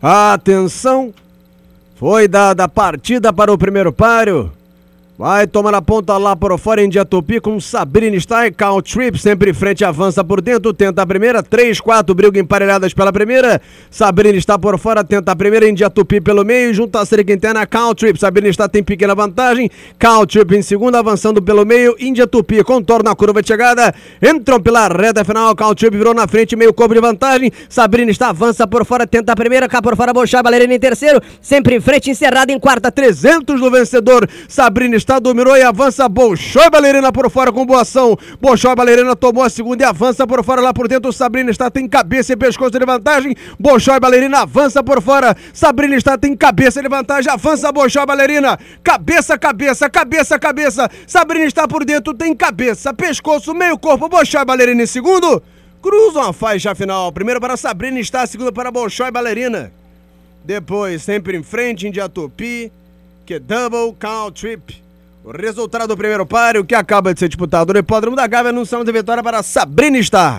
Atenção! Foi dada a partida para o primeiro páreo. Vai tomar a ponta lá por fora em Diatupi com Sabrina Stein, Count Trip, sempre em frente, avança por dentro, tenta a primeira, 3, 4, briga emparelhadas pela primeira, Sabrina está por fora, tenta a primeira, em Diatupi pelo meio, junto a cerca interna, Count Trip, Sabrina está tem pequena vantagem, Count Trip em segunda, avançando pelo meio, India Tupi contorna a curva de chegada, entram pela reta final, Count Trip virou na frente, meio corpo de vantagem, Sabrina está avança por fora, tenta a primeira, cá por fora, Bochá, Balerina em terceiro, sempre em frente, encerrada em quarta, 300 do vencedor, Sabrina está está, dominou e avança. Bolshoi Balerina por fora com boa ação. Bolshoi Balerina tomou a segunda e avança por fora lá por dentro. Sabrina está, tem cabeça e pescoço de vantagem. Bolshoi Balerina avança por fora. Sabrina está, tem cabeça de vantagem. Avança Bolshoi Balerina. Cabeça, cabeça, cabeça, cabeça. Sabrina está por dentro, tem cabeça, pescoço, meio corpo. Bolshoi Balerina em segundo. Cruzam a faixa final. Primeiro para Sabrina está, segundo para Bolshoi Balerina. Depois, sempre em frente, Indiatupi, que é double count trip. O resultado do primeiro páreo que acaba de ser disputado no Hipódromo da Gávea anunciamos a vitória para Sabrina Star.